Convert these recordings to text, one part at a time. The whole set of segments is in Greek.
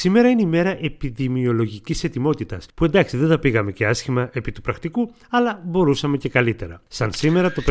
Σήμερα είναι η μέρα επιδημιολογικής ετοιμότητας, που εντάξει δεν θα πήγαμε και άσχημα επί του πρακτικού, αλλά μπορούσαμε και καλύτερα. Σαν σήμερα το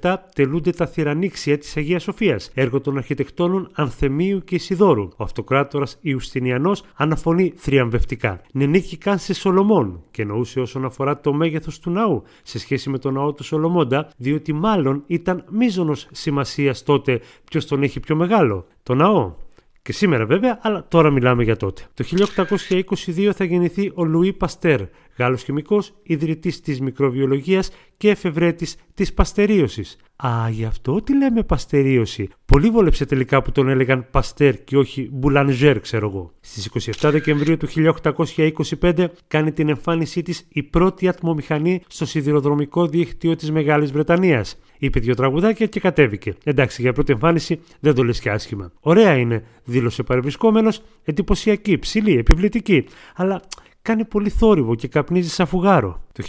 537 τελούνται τα θηρανίξια της Αγίας Σοφίας, έργο των αρχιτεκτόνων Ανθεμίου και Ισιδόρου. Ο αυτοκράτορας Ιουστινιανός αναφωνεί θριαμβευτικά. Νενίκη «Ναι, ναι, καν σε Σολομών και εννοούσε όσον αφορά το μέγεθος του ναού σε σχέση με τον ναό του Σολομώντα, διότι μάλλον ήταν μείζονο σημασίας τότε ποιος τον έχει πιο μεγάλο, το ναό. Και σήμερα βέβαια, αλλά τώρα μιλάμε για τότε. Το 1822 θα γεννηθεί ο Λουί Παστέρ, Γάλλος χημικός, ιδρυτής της μικροβιολογίας και εφευρέτης της παστερίωσης. Α, γι' αυτό τι λέμε παστερίωση. Πολύ βόλεψε τελικά που τον έλεγαν Παστέρ και όχι Μπουλανζέρ, ξέρω εγώ. Στις 27 Δεκεμβρίου του 1825 κάνει την εμφάνισή της η πρώτη ατμομηχανή στο σιδηροδρομικό δίκτυο της Μεγάλης Βρετανίας. Είπε δύο τραγουδάκια και κατέβηκε. Εντάξει, για πρώτη εμφάνιση δεν το λες και άσχημα. Ωραία είναι, δήλωσε παρευρισκόμενος, εντυπωσιακή, ψηλή, επιβλητική. Αλλά κάνει πολύ θόρυβο και καπνίζει σαν φουγάρο. Το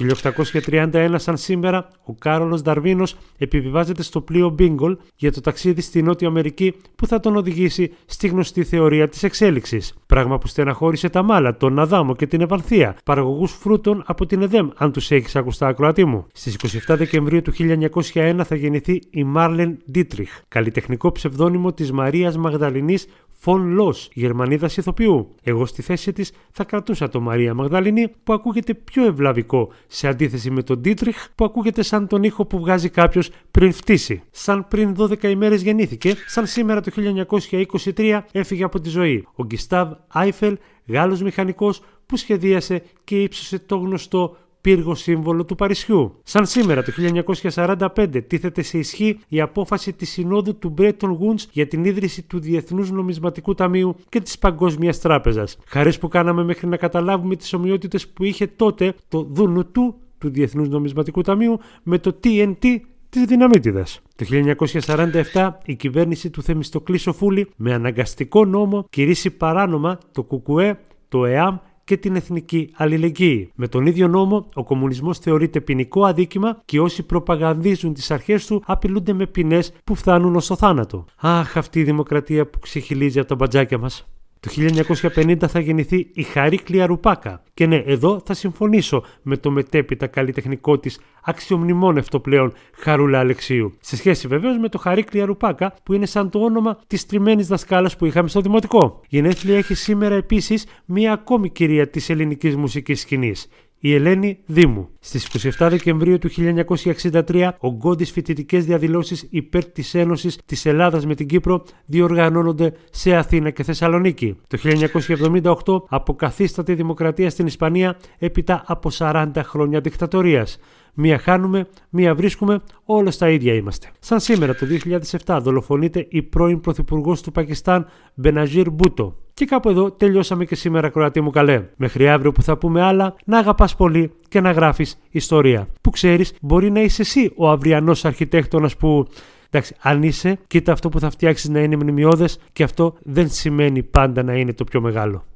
1831 σαν σήμερα ο Κάρολος Νταρβίνος επιβιβάζεται στο πλοίο Μπίνγκολ για το ταξίδι στη Νότια Αμερική που θα τον οδηγήσει στη γνωστή θεωρία της εξέλιξης. Πράγμα που στεναχώρησε τα μάλα, τον Αδάμο και την Ευανθία, παραγωγούς φρούτων από την ΕΔΕΜ αν τους έχεις ακουστά ακροατή μου. Στις 27 Δεκεμβρίου του 1901 θα γεννηθεί η Μάρλεν Ντίτριχ, καλλιτεχνικό ψευδόνυμο της Μαρίας Μαγδαληνής Φον Λό, Γερμανίδας ηθοποιού. Εγώ στη θέση της θα κρατούσα το Μαρία Μαγδαλίνη που ακούγεται πιο ευλαβικό σε αντίθεση με τον Ντίτριχ που ακούγεται σαν τον ήχο που βγάζει κάποιος πριν φτύσει. Σαν πριν 12 ημέρες γεννήθηκε, σαν σήμερα το 1923 έφυγε από τη ζωή. Ο Γκιστάβ Άιφελ, Γάλλος μηχανικός που σχεδίασε και ύψωσε το γνωστό πύργο σύμβολο του Παρισιού. Σαν σήμερα το 1945 τίθεται σε ισχύ η απόφαση της Συνόδου του Bretton Woods για την ίδρυση του Διεθνούς Νομισματικού Ταμείου και της Παγκόσμιας Τράπεζας. Χαρές που κάναμε μέχρι να καταλάβουμε τις ομοιότητες που είχε τότε το δούνου του του Διεθνούς Νομισματικού Ταμείου με το TNT της δυναμίτιδας. Το 1947 η κυβέρνηση του Θεμιστοκλή Σοφούλη με αναγκαστικό νόμο κηρύσσει παράνομα το ΚΚΕ, το ΕΑΜ και την εθνική αλληλεγγύη. Με τον ίδιο νόμο, ο κομμουνισμός θεωρείται ποινικό αδίκημα και όσοι προπαγανδίζουν τις αρχές του απειλούνται με ποινές που φτάνουν ως το θάνατο. Αχ, αυτή η δημοκρατία που ξεχυλίζει από τα μπατζάκια μας. Το 1950 θα γεννηθεί η Χαρίκλια Ρουπάκα. Και ναι, εδώ θα συμφωνήσω με το μετέπειτα καλλιτεχνικό της αξιομνημόνευτο πλέον Χαρούλα Αλεξίου. Σε σχέση βεβαίως με το Χαρίκλια Ρουπάκα, που είναι σαν το όνομα της τριμμένης δασκάλας που είχαμε στο Δημοτικό. Γενέθλια έχει σήμερα επίσης μία ακόμη κυρία της ελληνικής μουσικής σκηνής η Ελένη Δήμου. Στις 27 Δεκεμβρίου του 1963, ογκώδει φοιτητικές διαδηλώσεις υπέρ της Ένωσης της Ελλάδας με την Κύπρο διοργανώνονται σε Αθήνα και Θεσσαλονίκη. Το 1978 αποκαθίσταται η δημοκρατία στην Ισπανία έπειτα από 40 χρόνια δικτατορίας. Μία χάνουμε, μία βρίσκουμε, όλα στα ίδια είμαστε. Σαν σήμερα το 2007 δολοφονείται η πρώην Πρωθυπουργός του Πακιστάν Μπεναζίρ Μπούτο. Και κάπου εδώ τελειώσαμε και σήμερα, Κροατή μου καλέ. Μέχρι αύριο που θα πούμε άλλα, να αγαπάς πολύ και να γράφεις ιστορία. Που ξέρεις, μπορεί να είσαι εσύ ο αυριανός αρχιτέκτονας που. Εντάξει, αν είσαι, κοίτα αυτό που θα φτιάξεις να είναι μνημειώδες και αυτό δεν σημαίνει πάντα να είναι το πιο μεγάλο.